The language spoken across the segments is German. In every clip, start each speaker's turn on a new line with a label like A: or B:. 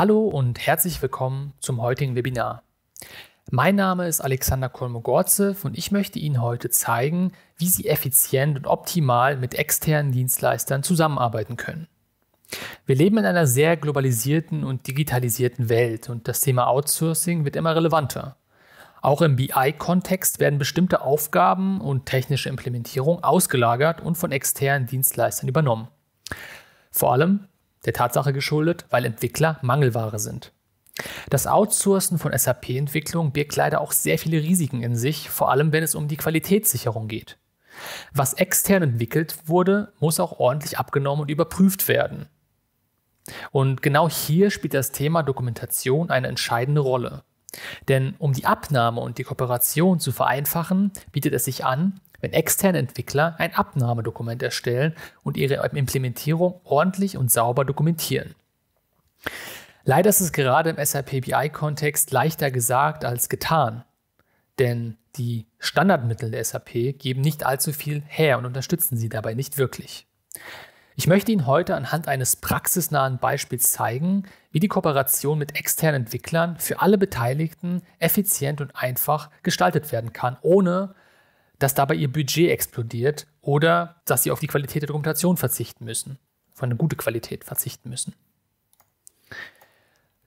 A: Hallo und herzlich willkommen zum heutigen Webinar. Mein Name ist Alexander Kolmogorzew und ich möchte Ihnen heute zeigen, wie Sie effizient und optimal mit externen Dienstleistern zusammenarbeiten können. Wir leben in einer sehr globalisierten und digitalisierten Welt und das Thema Outsourcing wird immer relevanter. Auch im BI-Kontext werden bestimmte Aufgaben und technische Implementierung ausgelagert und von externen Dienstleistern übernommen. Vor allem der Tatsache geschuldet, weil Entwickler Mangelware sind. Das Outsourcen von SAP-Entwicklung birgt leider auch sehr viele Risiken in sich, vor allem wenn es um die Qualitätssicherung geht. Was extern entwickelt wurde, muss auch ordentlich abgenommen und überprüft werden. Und genau hier spielt das Thema Dokumentation eine entscheidende Rolle. Denn um die Abnahme und die Kooperation zu vereinfachen, bietet es sich an, wenn externe Entwickler ein Abnahmedokument erstellen und ihre Implementierung ordentlich und sauber dokumentieren. Leider ist es gerade im SAP BI-Kontext leichter gesagt als getan, denn die Standardmittel der SAP geben nicht allzu viel her und unterstützen sie dabei nicht wirklich. Ich möchte Ihnen heute anhand eines praxisnahen Beispiels zeigen, wie die Kooperation mit externen Entwicklern für alle Beteiligten effizient und einfach gestaltet werden kann, ohne dass dabei ihr Budget explodiert oder dass sie auf die Qualität der Dokumentation verzichten müssen, auf eine gute Qualität verzichten müssen.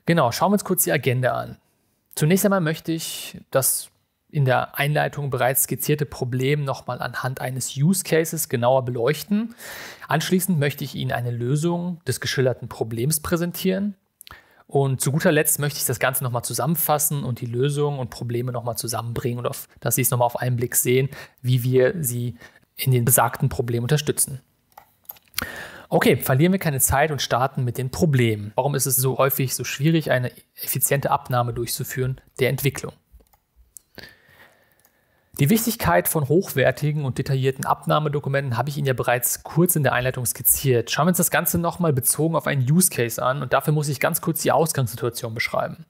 A: Genau, schauen wir uns kurz die Agenda an. Zunächst einmal möchte ich das in der Einleitung bereits skizzierte Problem nochmal anhand eines Use Cases genauer beleuchten. Anschließend möchte ich Ihnen eine Lösung des geschilderten Problems präsentieren und zu guter Letzt möchte ich das Ganze nochmal zusammenfassen und die Lösungen und Probleme nochmal zusammenbringen und auf, dass Sie es nochmal auf einen Blick sehen, wie wir Sie in den besagten Problemen unterstützen. Okay, verlieren wir keine Zeit und starten mit den Problemen. Warum ist es so häufig so schwierig, eine effiziente Abnahme durchzuführen der Entwicklung? Die Wichtigkeit von hochwertigen und detaillierten Abnahmedokumenten habe ich Ihnen ja bereits kurz in der Einleitung skizziert. Schauen wir uns das Ganze nochmal bezogen auf einen Use Case an und dafür muss ich ganz kurz die Ausgangssituation beschreiben.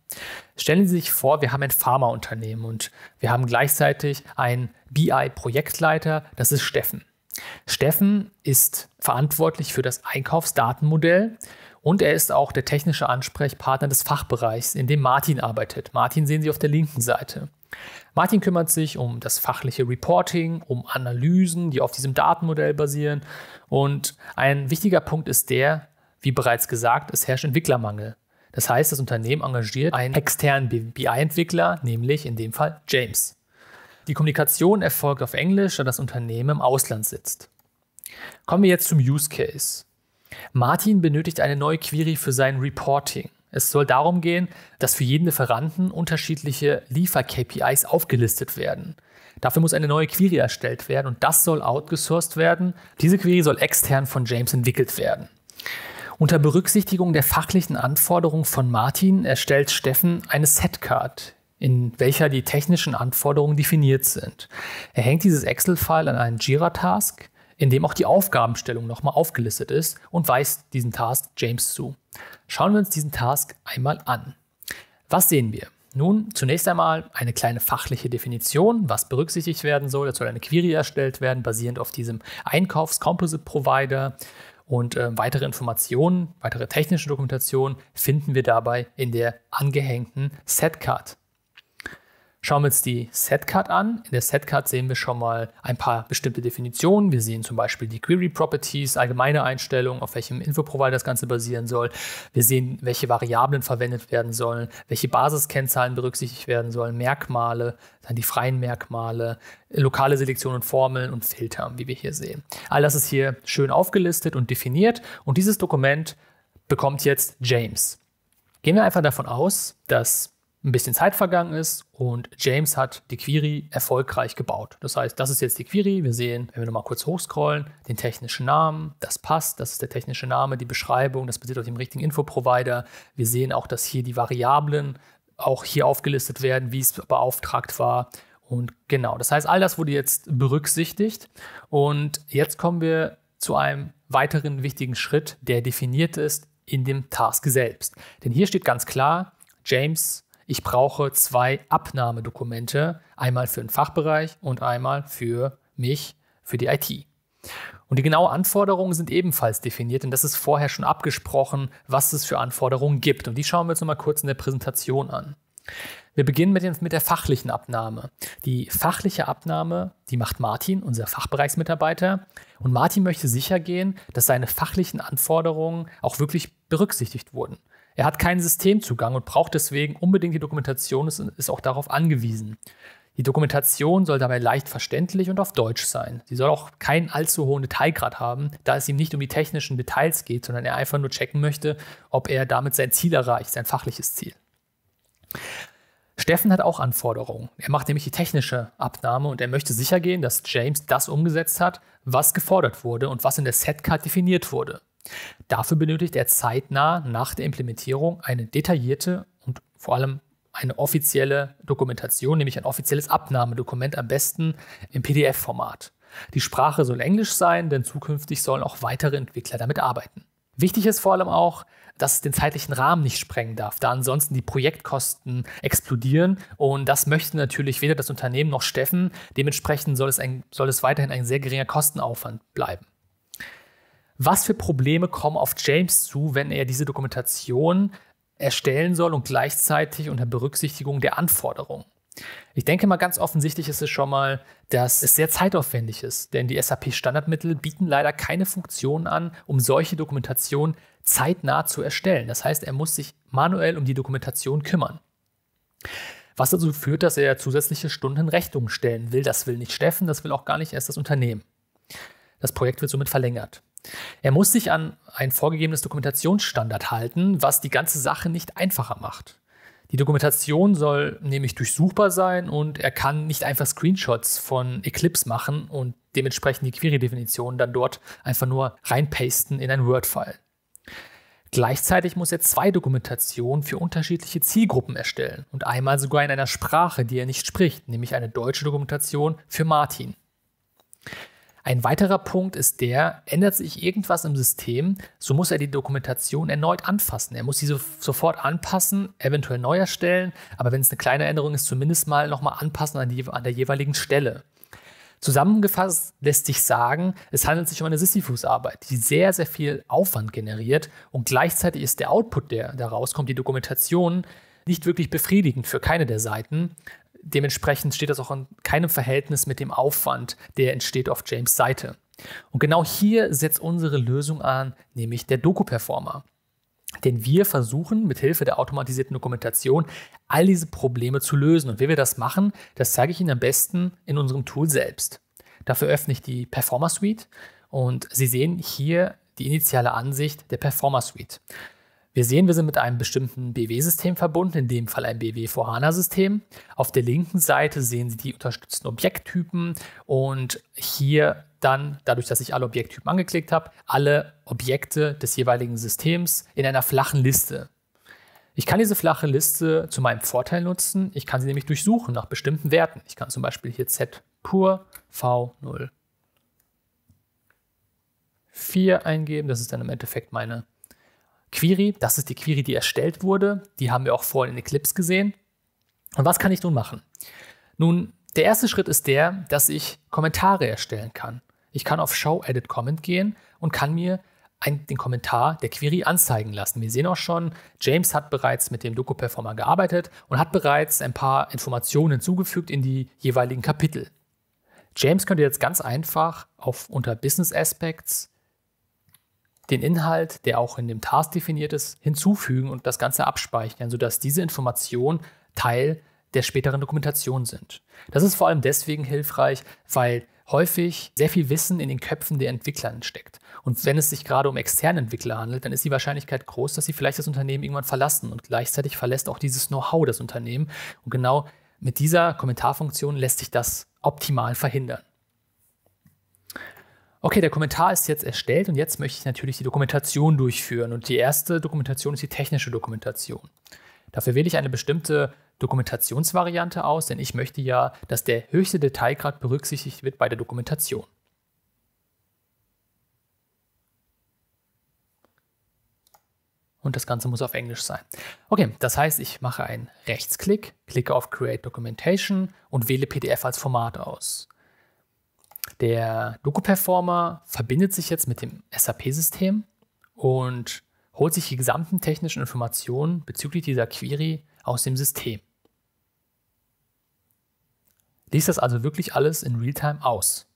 A: Stellen Sie sich vor, wir haben ein Pharmaunternehmen und wir haben gleichzeitig einen BI-Projektleiter, das ist Steffen. Steffen ist verantwortlich für das Einkaufsdatenmodell und er ist auch der technische Ansprechpartner des Fachbereichs, in dem Martin arbeitet. Martin sehen Sie auf der linken Seite. Martin kümmert sich um das fachliche Reporting, um Analysen, die auf diesem Datenmodell basieren. Und ein wichtiger Punkt ist der, wie bereits gesagt, es herrscht Entwicklermangel. Das heißt, das Unternehmen engagiert einen externen BI-Entwickler, nämlich in dem Fall James. Die Kommunikation erfolgt auf Englisch, da das Unternehmen im Ausland sitzt. Kommen wir jetzt zum Use Case. Martin benötigt eine neue Query für sein Reporting. Es soll darum gehen, dass für jeden Lieferanten unterschiedliche Liefer-KPIs aufgelistet werden. Dafür muss eine neue Query erstellt werden und das soll outgesourced werden. Diese Query soll extern von James entwickelt werden. Unter Berücksichtigung der fachlichen Anforderungen von Martin erstellt Steffen eine Setcard, in welcher die technischen Anforderungen definiert sind. Er hängt dieses Excel-File an einen Jira-Task, in dem auch die Aufgabenstellung nochmal aufgelistet ist und weist diesen Task James zu. Schauen wir uns diesen Task einmal an. Was sehen wir? Nun, zunächst einmal eine kleine fachliche Definition, was berücksichtigt werden soll. Es soll eine Query erstellt werden, basierend auf diesem Einkaufs-Composite-Provider. Und äh, weitere Informationen, weitere technische Dokumentation finden wir dabei in der angehängten Setcard. Schauen wir uns die Setcard an. In der Setcard sehen wir schon mal ein paar bestimmte Definitionen. Wir sehen zum Beispiel die Query Properties, allgemeine Einstellungen, auf welchem Info-Provider das Ganze basieren soll. Wir sehen, welche Variablen verwendet werden sollen, welche Basiskennzahlen berücksichtigt werden sollen, Merkmale, dann die freien Merkmale, lokale Selektion und Formeln und Filter, wie wir hier sehen. All das ist hier schön aufgelistet und definiert und dieses Dokument bekommt jetzt James. Gehen wir einfach davon aus, dass ein bisschen Zeit vergangen ist und James hat die Query erfolgreich gebaut. Das heißt, das ist jetzt die Query. Wir sehen, wenn wir nochmal kurz hochscrollen, den technischen Namen. Das passt, das ist der technische Name, die Beschreibung, das basiert auf dem richtigen Info-Provider. Wir sehen auch, dass hier die Variablen auch hier aufgelistet werden, wie es beauftragt war. Und genau, das heißt, all das wurde jetzt berücksichtigt. Und jetzt kommen wir zu einem weiteren wichtigen Schritt, der definiert ist in dem Task selbst. Denn hier steht ganz klar, James ich brauche zwei Abnahmedokumente, einmal für den Fachbereich und einmal für mich, für die IT. Und die genauen Anforderungen sind ebenfalls definiert, denn das ist vorher schon abgesprochen, was es für Anforderungen gibt. Und die schauen wir uns nochmal kurz in der Präsentation an. Wir beginnen mit, den, mit der fachlichen Abnahme. Die fachliche Abnahme, die macht Martin, unser Fachbereichsmitarbeiter. Und Martin möchte sicher gehen, dass seine fachlichen Anforderungen auch wirklich berücksichtigt wurden. Er hat keinen Systemzugang und braucht deswegen unbedingt die Dokumentation und ist auch darauf angewiesen. Die Dokumentation soll dabei leicht verständlich und auf Deutsch sein. Sie soll auch keinen allzu hohen Detailgrad haben, da es ihm nicht um die technischen Details geht, sondern er einfach nur checken möchte, ob er damit sein Ziel erreicht, sein fachliches Ziel. Steffen hat auch Anforderungen. Er macht nämlich die technische Abnahme und er möchte sichergehen, dass James das umgesetzt hat, was gefordert wurde und was in der Setcard definiert wurde. Dafür benötigt er zeitnah nach der Implementierung eine detaillierte und vor allem eine offizielle Dokumentation, nämlich ein offizielles Abnahmedokument, am besten im PDF-Format. Die Sprache soll Englisch sein, denn zukünftig sollen auch weitere Entwickler damit arbeiten. Wichtig ist vor allem auch, dass es den zeitlichen Rahmen nicht sprengen darf, da ansonsten die Projektkosten explodieren und das möchte natürlich weder das Unternehmen noch Steffen. Dementsprechend soll es, ein, soll es weiterhin ein sehr geringer Kostenaufwand bleiben was für Probleme kommen auf James zu, wenn er diese Dokumentation erstellen soll und gleichzeitig unter Berücksichtigung der Anforderungen. Ich denke mal, ganz offensichtlich ist es schon mal, dass es sehr zeitaufwendig ist, denn die SAP-Standardmittel bieten leider keine Funktionen an, um solche Dokumentation zeitnah zu erstellen. Das heißt, er muss sich manuell um die Dokumentation kümmern. Was dazu führt, dass er zusätzliche Stunden in Rechnung stellen will. Das will nicht Steffen, das will auch gar nicht erst das Unternehmen. Das Projekt wird somit verlängert. Er muss sich an ein vorgegebenes Dokumentationsstandard halten, was die ganze Sache nicht einfacher macht. Die Dokumentation soll nämlich durchsuchbar sein und er kann nicht einfach Screenshots von Eclipse machen und dementsprechend die Query-Definition dann dort einfach nur reinpasten in ein Word-File. Gleichzeitig muss er zwei Dokumentationen für unterschiedliche Zielgruppen erstellen und einmal sogar in einer Sprache, die er nicht spricht, nämlich eine deutsche Dokumentation für Martin. Ein weiterer Punkt ist der, ändert sich irgendwas im System, so muss er die Dokumentation erneut anfassen. Er muss sie so, sofort anpassen, eventuell neu erstellen, aber wenn es eine kleine Änderung ist, zumindest mal nochmal anpassen an, die, an der jeweiligen Stelle. Zusammengefasst lässt sich sagen, es handelt sich um eine Sisyphus-Arbeit, die sehr, sehr viel Aufwand generiert und gleichzeitig ist der Output, der daraus kommt, die Dokumentation, nicht wirklich befriedigend für keine der Seiten dementsprechend steht das auch in keinem Verhältnis mit dem Aufwand, der entsteht auf James Seite. Und genau hier setzt unsere Lösung an, nämlich der Doku-Performer. Denn wir versuchen mit Hilfe der automatisierten Dokumentation all diese Probleme zu lösen. Und wie wir das machen, das zeige ich Ihnen am besten in unserem Tool selbst. Dafür öffne ich die Performer Suite und Sie sehen hier die initiale Ansicht der Performer Suite. Wir sehen, wir sind mit einem bestimmten BW-System verbunden, in dem Fall ein BW vorhana system Auf der linken Seite sehen Sie die unterstützten Objekttypen und hier dann, dadurch, dass ich alle Objekttypen angeklickt habe, alle Objekte des jeweiligen Systems in einer flachen Liste. Ich kann diese flache Liste zu meinem Vorteil nutzen. Ich kann sie nämlich durchsuchen nach bestimmten Werten. Ich kann zum Beispiel hier Z pur V0 4 eingeben. Das ist dann im Endeffekt meine Query. Das ist die Query, die erstellt wurde. Die haben wir auch vorhin in Eclipse gesehen. Und was kann ich nun machen? Nun, der erste Schritt ist der, dass ich Kommentare erstellen kann. Ich kann auf Show Edit Comment gehen und kann mir ein, den Kommentar der Query anzeigen lassen. Wir sehen auch schon, James hat bereits mit dem Doku-Performer gearbeitet und hat bereits ein paar Informationen hinzugefügt in die jeweiligen Kapitel. James könnte jetzt ganz einfach auf unter Business Aspects den Inhalt, der auch in dem Task definiert ist, hinzufügen und das Ganze abspeichern, sodass diese Informationen Teil der späteren Dokumentation sind. Das ist vor allem deswegen hilfreich, weil häufig sehr viel Wissen in den Köpfen der Entwickler steckt. Und wenn es sich gerade um externe Entwickler handelt, dann ist die Wahrscheinlichkeit groß, dass sie vielleicht das Unternehmen irgendwann verlassen und gleichzeitig verlässt auch dieses Know-how das Unternehmen. Und genau mit dieser Kommentarfunktion lässt sich das optimal verhindern. Okay, der Kommentar ist jetzt erstellt und jetzt möchte ich natürlich die Dokumentation durchführen. Und die erste Dokumentation ist die technische Dokumentation. Dafür wähle ich eine bestimmte Dokumentationsvariante aus, denn ich möchte ja, dass der höchste Detailgrad berücksichtigt wird bei der Dokumentation. Und das Ganze muss auf Englisch sein. Okay, das heißt, ich mache einen Rechtsklick, klicke auf Create Documentation und wähle PDF als Format aus. Der Doku-Performer verbindet sich jetzt mit dem SAP-System und holt sich die gesamten technischen Informationen bezüglich dieser Query aus dem System. Lies das also wirklich alles in Realtime aus.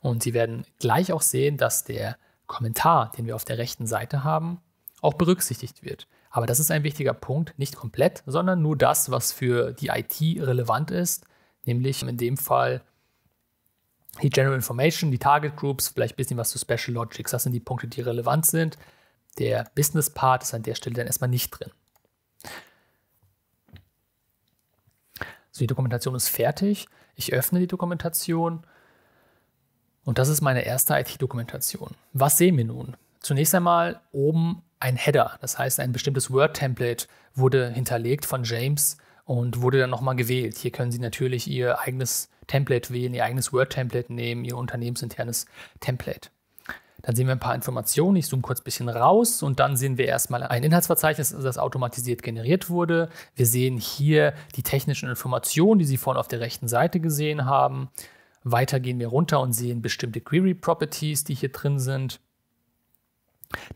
A: Und Sie werden gleich auch sehen, dass der Kommentar, den wir auf der rechten Seite haben, auch berücksichtigt wird. Aber das ist ein wichtiger Punkt, nicht komplett, sondern nur das, was für die IT relevant ist, nämlich in dem Fall die General Information, die Target Groups, vielleicht ein bisschen was zu Special Logics. Das sind die Punkte, die relevant sind. Der Business Part ist an der Stelle dann erstmal nicht drin. So, die Dokumentation ist fertig. Ich öffne die Dokumentation. Und das ist meine erste IT-Dokumentation. Was sehen wir nun? Zunächst einmal oben ein Header, das heißt ein bestimmtes Word-Template wurde hinterlegt von James und wurde dann nochmal gewählt. Hier können Sie natürlich Ihr eigenes Template wählen, Ihr eigenes Word-Template nehmen, Ihr unternehmensinternes Template. Dann sehen wir ein paar Informationen. Ich zoome kurz ein bisschen raus und dann sehen wir erstmal ein Inhaltsverzeichnis, das automatisiert generiert wurde. Wir sehen hier die technischen Informationen, die Sie vorhin auf der rechten Seite gesehen haben. Weiter gehen wir runter und sehen bestimmte Query Properties, die hier drin sind.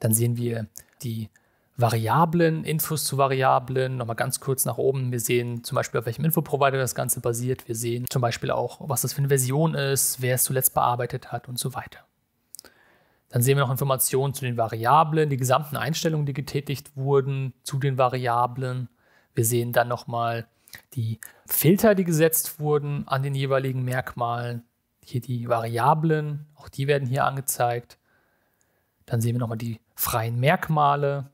A: Dann sehen wir die Variablen, Infos zu Variablen, nochmal ganz kurz nach oben. Wir sehen zum Beispiel, auf welchem Infoprovider das Ganze basiert. Wir sehen zum Beispiel auch, was das für eine Version ist, wer es zuletzt bearbeitet hat und so weiter. Dann sehen wir noch Informationen zu den Variablen, die gesamten Einstellungen, die getätigt wurden zu den Variablen. Wir sehen dann nochmal die Filter, die gesetzt wurden an den jeweiligen Merkmalen. Hier die Variablen, auch die werden hier angezeigt. Dann sehen wir nochmal die freien Merkmale,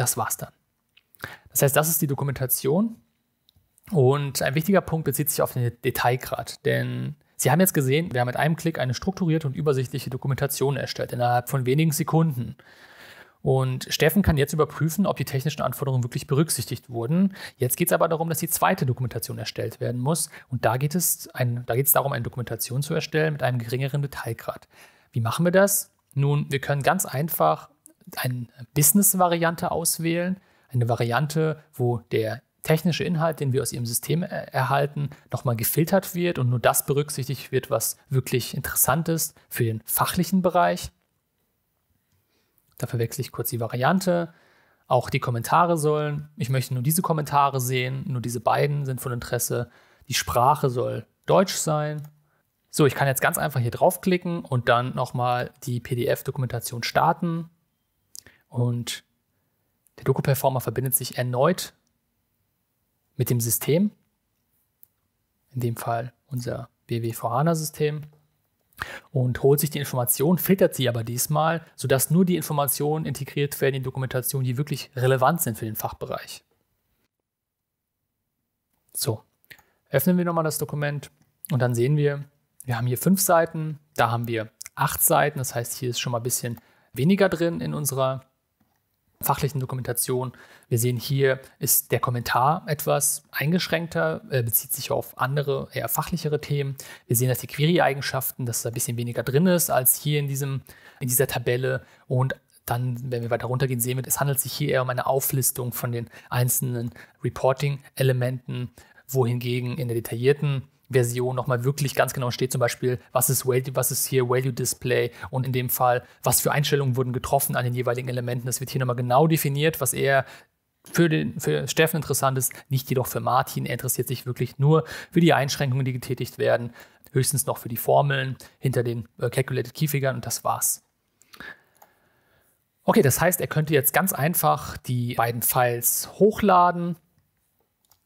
A: das war's dann. Das heißt, das ist die Dokumentation. Und ein wichtiger Punkt bezieht sich auf den Detailgrad, denn Sie haben jetzt gesehen, wir haben mit einem Klick eine strukturierte und übersichtliche Dokumentation erstellt, innerhalb von wenigen Sekunden. Und Steffen kann jetzt überprüfen, ob die technischen Anforderungen wirklich berücksichtigt wurden. Jetzt geht es aber darum, dass die zweite Dokumentation erstellt werden muss. Und da geht es ein, da darum, eine Dokumentation zu erstellen mit einem geringeren Detailgrad. Wie machen wir das? Nun, wir können ganz einfach eine Business-Variante auswählen, eine Variante, wo der technische Inhalt, den wir aus ihrem System erhalten, nochmal gefiltert wird und nur das berücksichtigt wird, was wirklich interessant ist für den fachlichen Bereich. Da verwechsel ich kurz die Variante. Auch die Kommentare sollen, ich möchte nur diese Kommentare sehen, nur diese beiden sind von Interesse. Die Sprache soll Deutsch sein. So, ich kann jetzt ganz einfach hier draufklicken und dann nochmal die PDF-Dokumentation starten. Und der Doku-Performer verbindet sich erneut mit dem System, in dem Fall unser BW hana system und holt sich die Information, filtert sie aber diesmal, sodass nur die Informationen integriert werden in die Dokumentation, die wirklich relevant sind für den Fachbereich. So, öffnen wir nochmal das Dokument und dann sehen wir, wir haben hier fünf Seiten, da haben wir acht Seiten, das heißt, hier ist schon mal ein bisschen weniger drin in unserer fachlichen Dokumentation. Wir sehen hier, ist der Kommentar etwas eingeschränkter, äh, bezieht sich auf andere, eher fachlichere Themen. Wir sehen, dass die Query-Eigenschaften, dass da ein bisschen weniger drin ist als hier in, diesem, in dieser Tabelle. Und dann, wenn wir weiter runtergehen, sehen wir, es handelt sich hier eher um eine Auflistung von den einzelnen Reporting-Elementen, wohingegen in der detaillierten Version nochmal wirklich ganz genau steht, zum Beispiel, was ist, Value, was ist hier Value Display und in dem Fall, was für Einstellungen wurden getroffen an den jeweiligen Elementen. Das wird hier nochmal genau definiert, was eher für, den, für Steffen interessant ist, nicht jedoch für Martin. Er interessiert sich wirklich nur für die Einschränkungen, die getätigt werden, höchstens noch für die Formeln hinter den äh, Calculated Keyfigern und das war's. Okay, das heißt, er könnte jetzt ganz einfach die beiden Files hochladen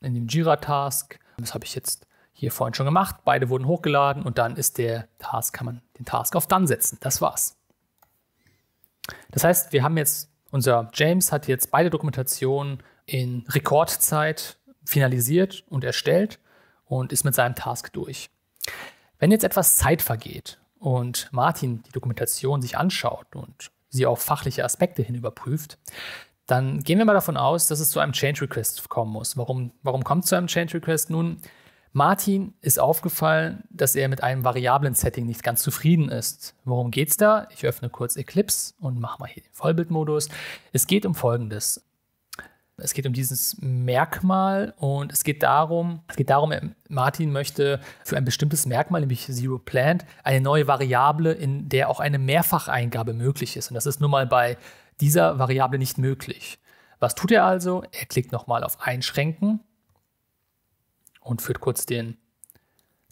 A: in dem Jira-Task. Das habe ich jetzt hier vorhin schon gemacht. Beide wurden hochgeladen und dann ist der Task, kann man den Task auf Dann setzen. Das war's. Das heißt, wir haben jetzt, unser James hat jetzt beide Dokumentationen in Rekordzeit finalisiert und erstellt und ist mit seinem Task durch. Wenn jetzt etwas Zeit vergeht und Martin die Dokumentation sich anschaut und sie auf fachliche Aspekte hin überprüft, dann gehen wir mal davon aus, dass es zu einem Change Request kommen muss. Warum, warum kommt es zu einem Change Request? Nun, Martin ist aufgefallen, dass er mit einem variablen Setting nicht ganz zufrieden ist. Worum geht's da? Ich öffne kurz Eclipse und mache mal hier den Vollbildmodus. Es geht um Folgendes. Es geht um dieses Merkmal und es geht darum, es geht darum, Martin möchte für ein bestimmtes Merkmal, nämlich Zero Plant, eine neue Variable, in der auch eine Mehrfacheingabe möglich ist. Und das ist nun mal bei dieser Variable nicht möglich. Was tut er also? Er klickt nochmal auf Einschränken und führt kurz den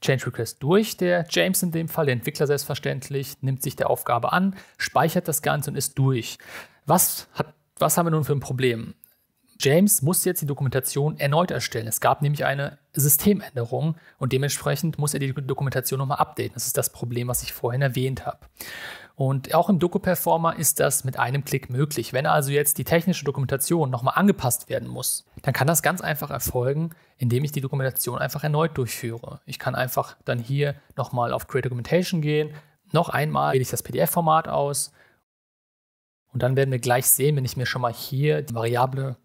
A: Change Request durch. Der James in dem Fall, der Entwickler selbstverständlich, nimmt sich der Aufgabe an, speichert das Ganze und ist durch. Was, hat, was haben wir nun für ein Problem? James muss jetzt die Dokumentation erneut erstellen. Es gab nämlich eine Systemänderung und dementsprechend muss er die Dokumentation nochmal updaten. Das ist das Problem, was ich vorhin erwähnt habe. Und auch im Doku-Performer ist das mit einem Klick möglich. Wenn also jetzt die technische Dokumentation nochmal angepasst werden muss, dann kann das ganz einfach erfolgen, indem ich die Dokumentation einfach erneut durchführe. Ich kann einfach dann hier nochmal auf Create Documentation gehen, noch einmal wähle ich das PDF-Format aus und dann werden wir gleich sehen, wenn ich mir schon mal hier die Variable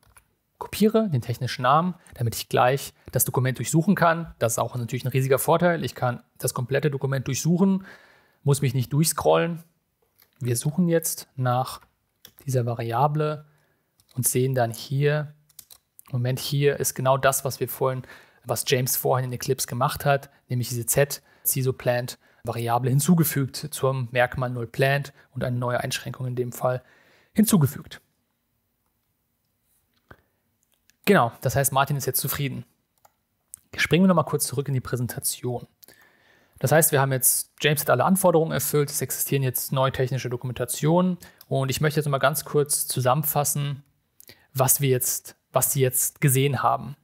A: kopiere, den technischen Namen, damit ich gleich das Dokument durchsuchen kann. Das ist auch natürlich ein riesiger Vorteil. Ich kann das komplette Dokument durchsuchen, muss mich nicht durchscrollen, wir suchen jetzt nach dieser Variable und sehen dann hier, Moment, hier ist genau das, was wir vorhin, was James vorhin in Eclipse gemacht hat, nämlich diese z CISO plant variable hinzugefügt zum Merkmal 0 plant und eine neue Einschränkung in dem Fall hinzugefügt. Genau, das heißt, Martin ist jetzt zufrieden. Springen wir nochmal kurz zurück in die Präsentation. Das heißt, wir haben jetzt, James hat alle Anforderungen erfüllt, es existieren jetzt neue technische Dokumentationen und ich möchte jetzt mal ganz kurz zusammenfassen, was wir jetzt, was Sie jetzt gesehen haben.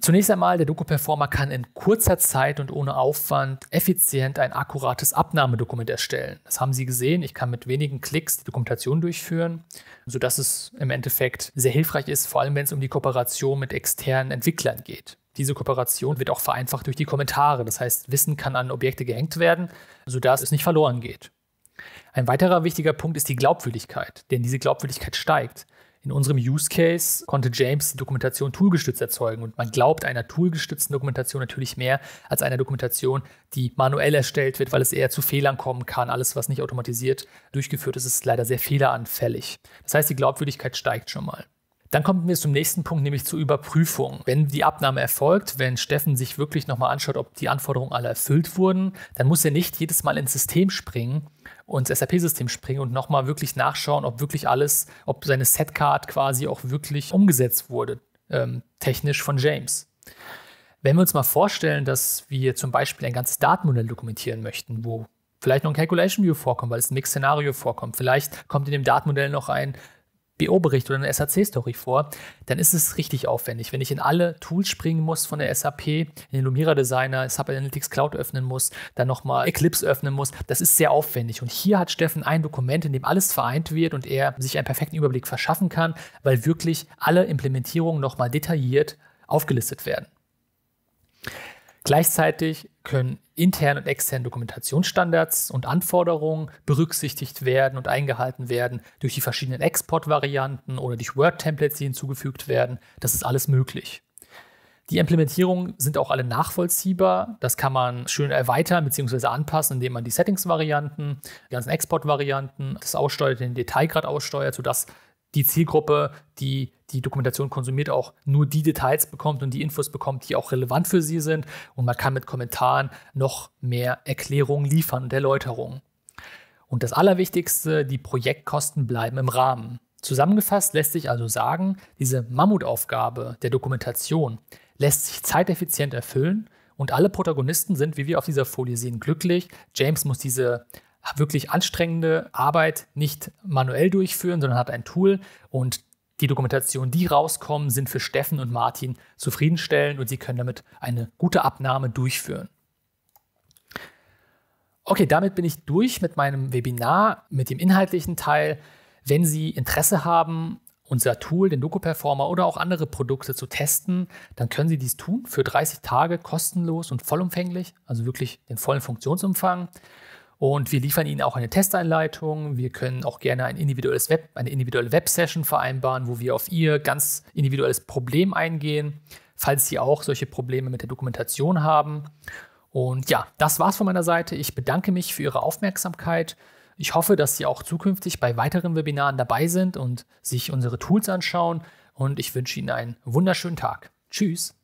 A: Zunächst einmal, der Doku-Performer kann in kurzer Zeit und ohne Aufwand effizient ein akkurates Abnahmedokument erstellen. Das haben Sie gesehen. Ich kann mit wenigen Klicks die Dokumentation durchführen, sodass es im Endeffekt sehr hilfreich ist, vor allem wenn es um die Kooperation mit externen Entwicklern geht. Diese Kooperation wird auch vereinfacht durch die Kommentare, das heißt Wissen kann an Objekte gehängt werden, sodass es nicht verloren geht. Ein weiterer wichtiger Punkt ist die Glaubwürdigkeit, denn diese Glaubwürdigkeit steigt. In unserem Use Case konnte James die Dokumentation toolgestützt erzeugen und man glaubt einer toolgestützten Dokumentation natürlich mehr als einer Dokumentation, die manuell erstellt wird, weil es eher zu Fehlern kommen kann. Alles, was nicht automatisiert durchgeführt ist, ist leider sehr fehleranfällig. Das heißt, die Glaubwürdigkeit steigt schon mal. Dann kommen wir zum nächsten Punkt, nämlich zur Überprüfung. Wenn die Abnahme erfolgt, wenn Steffen sich wirklich nochmal anschaut, ob die Anforderungen alle erfüllt wurden, dann muss er nicht jedes Mal ins System springen und ins SAP-System springen und nochmal wirklich nachschauen, ob wirklich alles, ob seine Setcard quasi auch wirklich umgesetzt wurde, ähm, technisch von James. Wenn wir uns mal vorstellen, dass wir zum Beispiel ein ganzes Datenmodell dokumentieren möchten, wo vielleicht noch ein Calculation View vorkommt, weil es ein Mix-Szenario vorkommt, vielleicht kommt in dem Datenmodell noch ein BO-Bericht oder eine SAC-Story vor, dann ist es richtig aufwendig. Wenn ich in alle Tools springen muss von der SAP, in den Lumira Designer, Sub Analytics Cloud öffnen muss, dann nochmal Eclipse öffnen muss, das ist sehr aufwendig. Und hier hat Steffen ein Dokument, in dem alles vereint wird und er sich einen perfekten Überblick verschaffen kann, weil wirklich alle Implementierungen nochmal detailliert aufgelistet werden. Gleichzeitig können intern und extern Dokumentationsstandards und Anforderungen berücksichtigt werden und eingehalten werden durch die verschiedenen Exportvarianten oder durch Word-Templates, die hinzugefügt werden. Das ist alles möglich. Die Implementierungen sind auch alle nachvollziehbar. Das kann man schön erweitern bzw. anpassen, indem man die Settings-Varianten, die ganzen Export-Varianten, das aussteuert, den Detailgrad aussteuert, sodass die Zielgruppe, die die Dokumentation konsumiert, auch nur die Details bekommt und die Infos bekommt, die auch relevant für sie sind. Und man kann mit Kommentaren noch mehr Erklärungen liefern und Erläuterungen. Und das Allerwichtigste, die Projektkosten bleiben im Rahmen. Zusammengefasst lässt sich also sagen, diese Mammutaufgabe der Dokumentation lässt sich zeiteffizient erfüllen und alle Protagonisten sind, wie wir auf dieser Folie sehen, glücklich. James muss diese wirklich anstrengende Arbeit nicht manuell durchführen, sondern hat ein Tool und die Dokumentationen, die rauskommen, sind für Steffen und Martin zufriedenstellend und sie können damit eine gute Abnahme durchführen. Okay, damit bin ich durch mit meinem Webinar, mit dem inhaltlichen Teil. Wenn Sie Interesse haben, unser Tool, den DokuPerformer oder auch andere Produkte zu testen, dann können Sie dies tun für 30 Tage kostenlos und vollumfänglich, also wirklich den vollen Funktionsumfang. Und wir liefern Ihnen auch eine Testeinleitung. Wir können auch gerne ein individuelles Web, eine individuelle Websession vereinbaren, wo wir auf Ihr ganz individuelles Problem eingehen, falls Sie auch solche Probleme mit der Dokumentation haben. Und ja, das war's von meiner Seite. Ich bedanke mich für Ihre Aufmerksamkeit. Ich hoffe, dass Sie auch zukünftig bei weiteren Webinaren dabei sind und sich unsere Tools anschauen. Und ich wünsche Ihnen einen wunderschönen Tag. Tschüss.